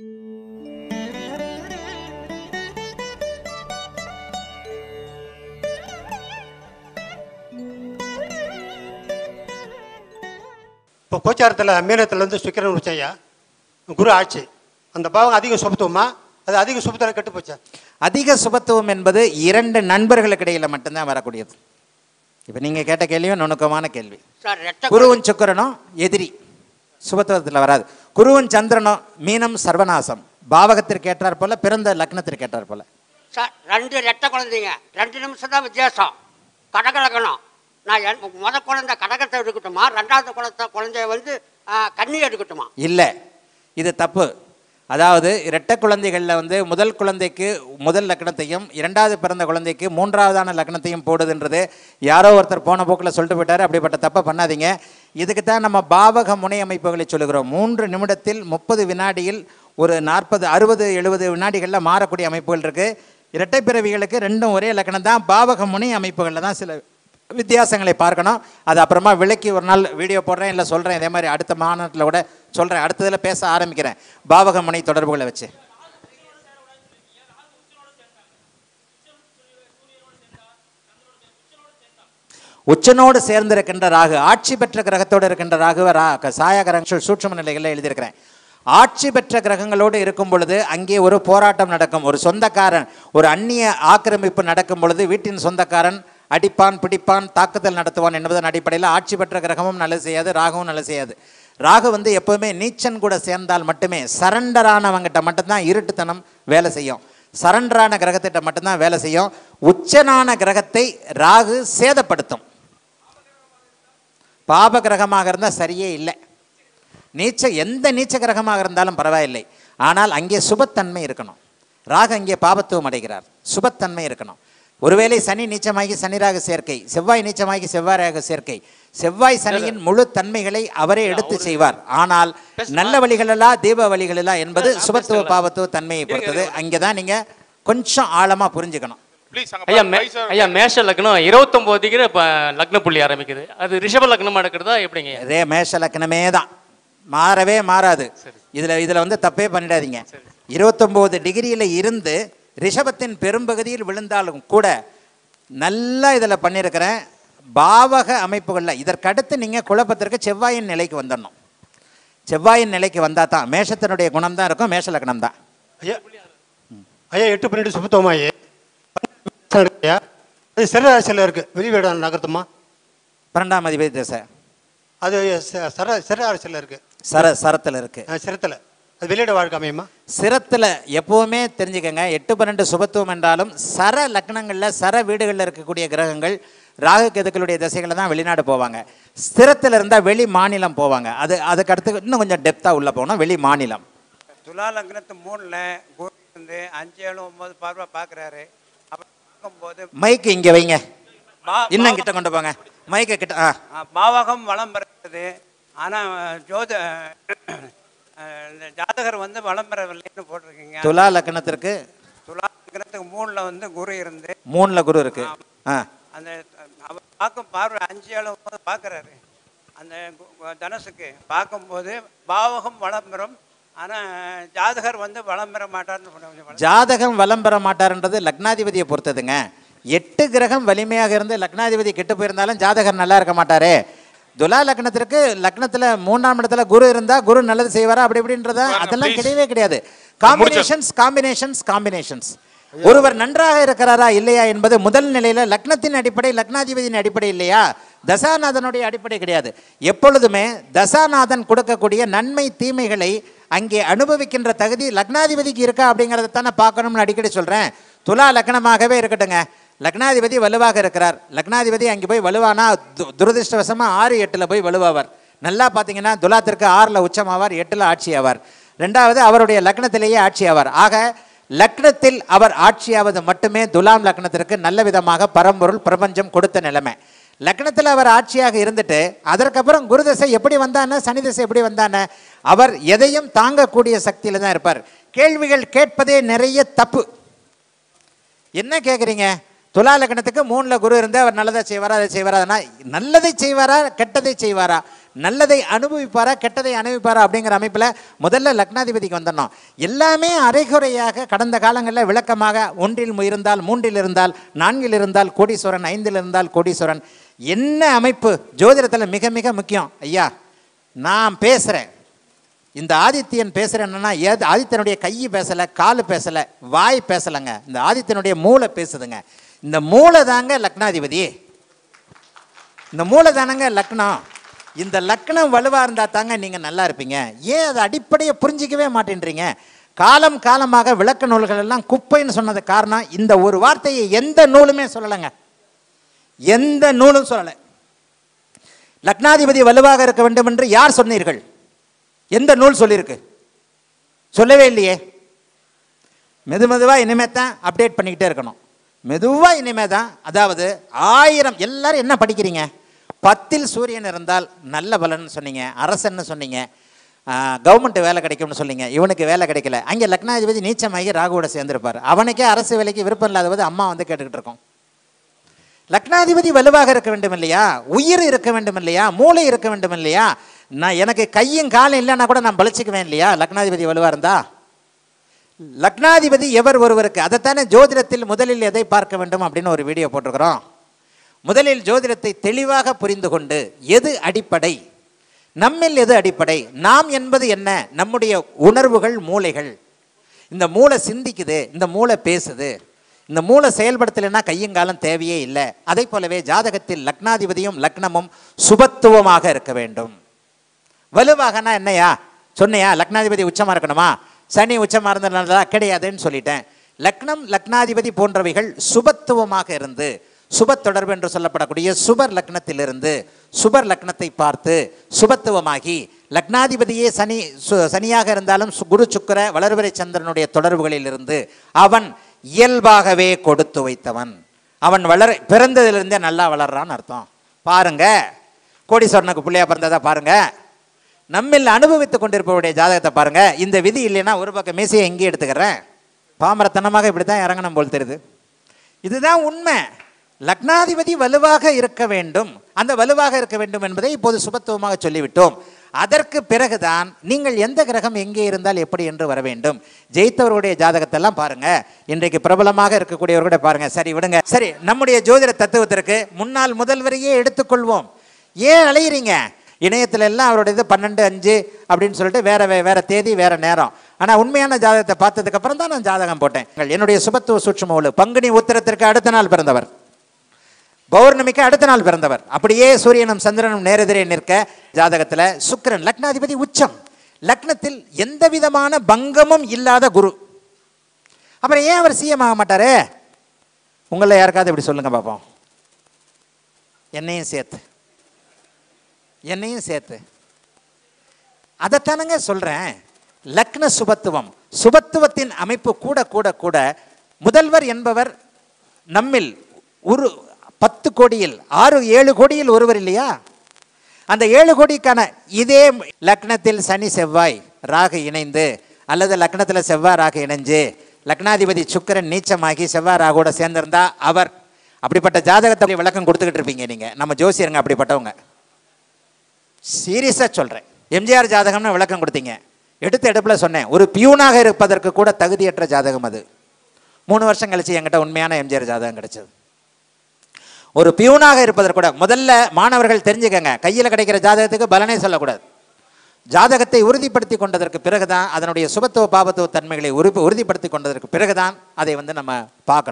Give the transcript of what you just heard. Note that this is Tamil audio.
இப்போ கோச்சாரத்தில் வந்து சுக்கிரன் உச்சையா குரு ஆட்சி அந்த பாவம் அதிக சுபத்துவமா அது அதிக சுபத்தில் கெட்டு போச்சா அதிக சுபத்துவம் என்பது இரண்டு நண்பர்களுக்கு இடையில் மட்டும்தான் வரக்கூடியது இப்போ நீங்கள் கேட்ட கேள்வியும் நுணுக்கமான கேள்வி குருவும் சுக்கரனும் எதிரி சுபத்துவத்தில் வராது குருவன் சந்திரனும் மீனம் சர்வநாசம் பாவகத்திற்கேற்றார் போல பிறந்த லக்னத்திற்கு ஏற்றார் போல சார் ரெண்டு ரெட்ட குழந்தைங்க ரெண்டு நிமிஷம் தான் வித்தியாசம் கடக லக்னம் நான் என் முத குழந்தை கடகத்தை எடுக்கட்டுமா ரெண்டாவது குழந்தை குழந்தைய வந்து கண்ணி எடுக்கட்டுமா இல்லை இது தப்பு அதாவது இரட்டை குழந்தைகளில் வந்து முதல் குழந்தைக்கு முதல் லக்னத்தையும் இரண்டாவது பிறந்த குழந்தைக்கு மூன்றாவதான லக்னத்தையும் போடுதுன்றது யாரோ ஒருத்தர் போன போக்கில் சொல்லிட்டு போயிட்டார் அப்படிப்பட்ட தப்பை பண்ணாதீங்க இதுக்கு தான் நம்ம பாவக முனை அமைப்புகளை சொல்லுகிறோம் மூன்று நிமிடத்தில் முப்பது வினாடியில் ஒரு நாற்பது அறுபது எழுபது வினாடிகளில் மாறக்கூடிய அமைப்புகள் இருக்குது இரட்டை பிறவிகளுக்கு ரெண்டும் ஒரே இலக்கணம் தான் பாவக முனை அமைப்புகளில் தான் சில வித்தியாசங்களை பார்க்கணும் அது அப்புறமா விளக்கி ஒரு நாள் வீடியோ போடுறேன் இல்லை சொல்கிறேன் இதே மாதிரி அடுத்த மாநாட்டில் கூட சொல்கிறேன் அடுத்ததில் பேச ஆரம்பிக்கிறேன் பாவக முனை தொடர்புகளை வச்சு உச்சனோடு சேர்ந்திருக்கின்ற ராகு ஆட்சி பெற்ற கிரகத்தோடு இருக்கின்ற ராகுவை ரா சாய சூட்சம நிலைகளில் எழுதியிருக்கிறேன் ஆட்சி பெற்ற கிரகங்களோடு இருக்கும் பொழுது அங்கே ஒரு போராட்டம் நடக்கும் ஒரு சொந்தக்காரன் ஒரு அந்நிய ஆக்கிரமிப்பு நடக்கும் பொழுது வீட்டின் சொந்தக்காரன் அடிப்பான் பிடிப்பான் தாக்குதல் நடத்துவான் என்பதன் அடிப்படையில் ஆட்சி பெற்ற கிரகமும் நல்ல செய்யாது ராகவும் நல்ல செய்யாது ராகு வந்து எப்போவுமே நீச்சன் கூட சேர்ந்தால் மட்டுமே சரண்டரானவங்கிட்ட மட்டும்தான் இருட்டுத்தனம் வேலை செய்யும் சரண்டரான கிரகத்திட்ட மட்டும்தான் வேலை செய்யும் உச்சனான கிரகத்தை ராகு சேதப்படுத்தும் பாப கிரகமாக இருந்தால் சரியே இல்லை நீச்ச எந்த நீச்ச கிரகமாக இருந்தாலும் பரவாயில்லை ஆனால் அங்கே சுபத்தன்மை இருக்கணும் ராகு அங்கே பாபத்துவம் அடைகிறார் சுபத்தன்மை இருக்கணும் ஒருவேளை சனி நீச்சமாகி சனிராக சேர்க்கை செவ்வாய் நீச்சமாகி செவ்வாயாக சேர்க்கை செவ்வாய் சனியின் முழு தன்மைகளை அவரே எடுத்து செய்வார் ஆனால் நல்ல வழிகளெல்லாம் தீப வழிகளெல்லாம் என்பது சுபத்துவ பாபத்துவ தன்மையை பொறுத்தது அங்கே தான் நீங்கள் கொஞ்சம் ஆழமாக புரிஞ்சுக்கணும் ஐயா ஐயா மேஷ லக்னம் இப்போ லக்ன புள்ளி ஆரம்பிக்குது அது ரிஷப லக்னமாக எப்படிங்க அதே மேஷ தான் மாறவே மாறாது இதில் இதில் வந்து தப்பே பண்ணிடாதீங்க இருபத்தொம்போது டிகிரியில் இருந்து ரிஷபத்தின் பெரும்பகுதியில் விழுந்தாலும் கூட நல்லா இதில் பண்ணியிருக்கிறேன் பாவக அமைப்புகளில் இதற்கடுத்து நீங்கள் குழப்பத்திற்கு செவ்வாயின் நிலைக்கு வந்துடணும் செவ்வாயின் நிலைக்கு வந்தால் தான் மேஷத்தினுடைய குணம் தான் இருக்கும் மேஷ லக்னம் தான் ஐயா ஐயா எட்டு பன்னெண்டு சுபத்தோமாயே அரசனுடைய அது சிறராசியில் இருக்குது வீடு நகர்த்தமா பன்னெண்டாம் அதிபதி திசை அது சர சிற அரசில் சர சரத்தில் இருக்குது சிரத்தில் அது வெளியிட வாழ்க்கை அமையுமா சிரத்தில் எப்போவுமே தெரிஞ்சுக்கங்க எட்டு பன்னெண்டு சுபத்துவம் என்றாலும் சர லக்னங்களில் சர வீடுகளில் இருக்கக்கூடிய கிரகங்கள் ராகு கேதுக்களுடைய திசைகளில் தான் வெளிநாடு போவாங்க ஸ்திரத்தில் இருந்தால் வெளி மாநிலம் போவாங்க அது அதுக்கு அடுத்து இன்னும் கொஞ்சம் டெப்த்தாக உள்ளே போகணும் வெளி மாநிலம் துலா லக்னத்து மூணில் குரு வந்து அஞ்சு ஏழு ஒம்பது பார்வை பார்க்குறாரு பார்க்கும்போது மைக்கு இங்கே வைங்க இன்னும் கிட்ட கொண்டு போங்க மைக்கை கிட்ட ஆ பாவகம் வளம் பெறது ஆனால் ஜோத இந்த ஜாதகர் வந்து வளம் பெறவில்லைன்னு போட்டிருக்கீங்க துலா லக்கணத்திற்கு துலா லக்கணத்துக்கு மூணில் வந்து குரு இருந்து மூணில் குரு இருக்கு ஆ அந்த அவர் பார்க்கும் பார்வை அஞ்சு அளவு பார்க்குறாரு அந்த தனசுக்கு பார்க்கும்போது பாவகம் வளம் பெறும் ஆனால் ஜாதகர் வந்து வளம் பெற மாட்டார் ஜாதகம் வளம் பெற மாட்டார்ன்றது லக்னாதிபதியை பொறுத்ததுங்க எட்டு கிரகம் வலிமையாக இருந்து லக்னாதிபதி கெட்டு போயிருந்தாலும் ஜாதகர் நல்லா இருக்க மாட்டாரு துலா லக்னத்திற்கு லக்னத்தில் மூணாம் இடத்துல குரு இருந்தால் குரு நல்லது செய்வாரா அப்படி இப்படின்றத அதெல்லாம் கிடையவே கிடையாது காம்பினேஷன்ஸ் காம்பினேஷன்ஸ் காம்பினேஷன்ஸ் ஒருவர் நன்றாக இருக்கிறாரா இல்லையா என்பது முதல் நிலையில் லக்னத்தின் அடிப்படை லக்னாதிபதியின் அடிப்படை இல்லையா தசாநாதனுடைய அடிப்படை கிடையாது எப்பொழுதுமே தசாநாதன் கொடுக்கக்கூடிய நன்மை தீமைகளை அங்கே அனுபவிக்கின்ற தகுதி லக்னாதிபதிக்கு இருக்கா அப்படிங்கிறத தானே பார்க்கணும்னு அடிக்கடி சொல்கிறேன் துலா லக்னமாகவே இருக்கட்டுங்க லக்னாதிபதி வலுவாக இருக்கிறார் லக்னாதிபதி அங்கே போய் வலுவானா து துரதிருஷ்டவசமாக ஆறு எட்டில் போய் வலுவாவார் நல்லா பார்த்தீங்கன்னா துலாத்திற்கு ஆறில் உச்சமாவார் எட்டில் ஆட்சியாவார் ரெண்டாவது அவருடைய லக்னத்திலேயே ஆட்சியாவார் ஆக லக்னத்தில் அவர் ஆட்சியாவது மட்டுமே துலாம் லக்னத்திற்கு நல்ல விதமாக பரம்பொருள் பிரபஞ்சம் கொடுத்த நிலைமை லக்னத்தில் அவர் ஆட்சியாக இருந்துட்டு அதற்கப்புறம் குரு தசை எப்படி வந்தானே சனி தசை எப்படி வந்தானே அவர் எதையும் தாங்கக்கூடிய சக்தியில் தான் இருப்பார் கேள்விகள் கேட்பதே நிறைய தப்பு என்ன கேட்குறீங்க துலா லக்னத்துக்கு மூணில் குரு இருந்தால் அவர் நல்லதை செய்வாரா அதை செய்வாரா நல்லதை செய்வாரா கெட்டதை செய்வாரா நல்லதை அனுபவிப்பாரா கெட்டதை அனுபவிப்பாரா அப்படிங்கிற அமைப்பில் முதல்ல லக்னாதிபதிக்கு வந்துடணும் எல்லாமே அரைகுறையாக கடந்த காலங்களில் விளக்கமாக ஒன்றில் இருந்தால் மூன்றில் இருந்தால் நான்கில் இருந்தால் கோடீஸ்வரன் ஐந்தில் இருந்தால் கோடீஸ்வரன் என்ன அமைப்பு ஜோதிடத்தில் மிக மிக முக்கியம் ஐயா நான் பேசுகிறேன் இந்த ஆதித்யன் பேசுகிற என்னென்னா ஏது ஆதித்தனுடைய கை பேசலை கால் பேசலை வாய் பேசலைங்க இந்த ஆதித்தனுடைய மூளை பேசுதுங்க இந்த மூளை தாங்க லக்னாதிபதி இந்த மூளை தானங்க லக்னம் இந்த லக்னம் வலுவாக இருந்தால் தாங்க நீங்கள் நல்லா இருப்பீங்க ஏன் அதை அடிப்படையை புரிஞ்சிக்கவே மாட்டேன்றீங்க காலம் காலமாக விளக்க நூல்கள் எல்லாம் குப்பைன்னு சொன்னது காரணம் இந்த ஒரு வார்த்தையை எந்த நூலுமே சொல்லலைங்க எந்த நூலும் சொல்லலை லக்னாதிபதி வலுவாக இருக்க வேண்டும் என்று யார் சொன்னீர்கள் எந்த நூல் சொல்லியிருக்கு சொல்லவே இல்லையே மெது மெதுவாக இனிமே தான் அப்டேட் பண்ணிக்கிட்டே இருக்கணும் மெதுவாக இனிமே தான் அதாவது ஆயிரம் எல்லாரும் என்ன படிக்கிறீங்க பத்தில் சூரியன் இருந்தால் நல்ல பலன்னு சொன்னீங்க அரசன்னு சொன்னீங்க கவர்மெண்ட் வேலை கிடைக்கும்னு சொன்னீங்க இவனுக்கு வேலை கிடைக்கல அங்கே லக்னாதிபதி நீச்சமாகி ராகுவோட சேர்ந்துருப்பார் அவனுக்கே அரசு வேலைக்கு விருப்பம் இல்லாத போது அம்மா வந்து கேட்டுக்கிட்டு இருக்கோம் லக்னாதிபதி வலுவாக இருக்க வேண்டும் இல்லையா உயிர் இருக்க வேண்டும் இல்லையா மூளை இருக்க வேண்டும் இல்லையா நான் எனக்கு கையும் காலம் இல்லைன்னா கூட நான் பலிச்சுக்குவேன் இல்லையா லக்னாதிபதி வலுவாக இருந்தா லக்னாதிபதி எவர் ஒருவருக்கு அதைத்தானே ஜோதிடத்தில் முதலில் எதை பார்க்க வேண்டும் அப்படின்னு ஒரு வீடியோ போட்டிருக்கிறோம் முதலில் ஜோதிடத்தை தெளிவாக புரிந்து கொண்டு எது அடிப்படை நம்மில் எது அடிப்படை நாம் என்பது என்ன நம்முடைய உணர்வுகள் மூளைகள் இந்த மூளை சிந்திக்குது இந்த மூளை பேசுது இந்த மூளை செயல்படுத்தலைன்னா கையங்காலம் தேவையே இல்லை அதை போலவே ஜாதகத்தில் லக்னாதிபதியும் லக்னமும் சுபத்துவமாக இருக்க வேண்டும் வலுவாகனா என்னையா சொன்னையா லக்னாதிபதி உச்சமாக இருக்கணுமா சனி உச்சமாக இருந்ததுனால கிடையாதுன்னு சொல்லிட்டேன் லக்னம் லக்னாதிபதி போன்றவைகள் சுபத்துவமாக இருந்து சுப தொடர்பு என்று சொல்லப்படக்கூடிய சுபர் லக்னத்திலிருந்து சுபர் லக்னத்தை பார்த்து சுபத்துவமாகி லக்னாதிபதியே சனி சு சனியாக இருந்தாலும் குரு சுக்கர வளர்வரை சந்திரனுடைய தொடர்புகளிலிருந்து அவன் இயல்பாகவே கொடுத்து வைத்தவன் அவன் வளர் பிறந்ததிலிருந்தே நல்லா வளர்றான்னு அர்த்தம் பாருங்க கோடீஸ்வரனுக்கு பிள்ளையா பிறந்ததா பாருங்கள் நம்மில் அனுபவித்துக் கொண்டிருப்பவருடைய ஜாதகத்தை பாருங்கள் இந்த விதி இல்லைன்னா ஒரு பக்கம் மீசையை எங்கே எடுத்துக்கிறேன் பாமரத்தனமாக இப்படி தான் இறங்கணும் போல் தெரியுது இதுதான் உண்மை லக்னாதிபதி வலுவாக இருக்க வேண்டும் அந்த வலுவாக இருக்க வேண்டும் என்பதை இப்போது சுபத்துவமாக சொல்லிவிட்டோம் அதற்கு பிறகுதான் நீங்கள் எந்த கிரகம் எங்கே இருந்தால் எப்படி என்று வர வேண்டும் ஜெயித்தவருடைய ஜாதகத்தெல்லாம் பாருங்க இன்றைக்கு பிரபலமாக இருக்கக்கூடியவர்களை பாருங்க சரி விடுங்க சரி நம்முடைய ஜோதிட தத்துவத்திற்கு முன்னாள் முதல்வரையே எடுத்துக்கொள்வோம் ஏன் அலையிறீங்க இணையத்தில் எல்லாம் அவரோட இது பன்னெண்டு அஞ்சு அப்படின்னு சொல்லிட்டு வேற வேற தேதி வேற நேரம் ஆனால் உண்மையான ஜாதகத்தை பார்த்ததுக்கு அப்புறம் தான் நான் ஜாதகம் போட்டேன் என்னுடைய சுபத்துவ சூட்சம பங்குனி உத்திரத்திற்கு அடுத்த நாள் பிறந்தவர் பௌர்ணமிக்கு அடுத்த நாள் பிறந்தவர் அப்படியே சூரியனும் சந்திரனும் நேரெதிரே நிற்க ஜாதகத்தில் சுக்கரன் லக்னாதிபதி உச்சம் லக்னத்தில் எந்த விதமான பங்கமும் இல்லாத குரு அப்புறம் ஏன் அவர் சிஎம் ஆக மாட்டார் உங்களை யாருக்காவது இப்படி சொல்லுங்கள் பார்ப்போம் என்னையும் சேர்த்து என்னையும் சேர்த்து அதைத்தானங்க சொல்கிறேன் லக்ன சுபத்துவம் சுபத்துவத்தின் அமைப்பு கூட கூட கூட முதல்வர் என்பவர் நம்மில் ஒரு பத்து கோடியில் ஆறு ஏழு கோடியில் ஒருவர் இல்லையா அந்த ஏழு கோடிக்கான இதே லக்னத்தில் சனி செவ்வாய் ராக இணைந்து அல்லது லக்னத்தில் செவ்வாய் ராக இணைஞ்சு லக்னாதிபதி சுக்கரன் நீச்சமாகி செவ்வாய் ராகோட சேர்ந்திருந்தா அவர் அப்படிப்பட்ட ஜாதகத்தை விளக்கம் கொடுத்துக்கிட்டு இருப்பீங்க நீங்கள் நம்ம ஜோசியருங்க அப்படிப்பட்டவங்க சீரியஸாக சொல்கிறேன் எம்ஜிஆர் ஜாதகம்னு விளக்கம் கொடுத்தீங்க எடுத்து எடுப்பில் சொன்னேன் ஒரு பியூனாக இருப்பதற்கு கூட தகுதியற்ற ஜாதகம் அது மூணு வருஷம் கழிச்சு என்கிட்ட உண்மையான எம்ஜிஆர் ஜாதகம் கிடச்சது ஒரு பியூனாக இருப்பதற்கு கூட முதல்ல மாணவர்கள் தெரிஞ்சுக்கங்க கையில் கிடைக்கிற ஜாதகத்துக்கு பலனே சொல்லக்கூடாது ஜாதகத்தை உறுதிப்படுத்தி கொண்டதற்கு பிறகுதான் அதனுடைய சுபத்துவ பாபத்துவ தன்மைகளை உறுப்பு உறுதிப்படுத்தி கொண்டதற்கு பிறகுதான் அதை வந்து நம்ம பார்க்கணும்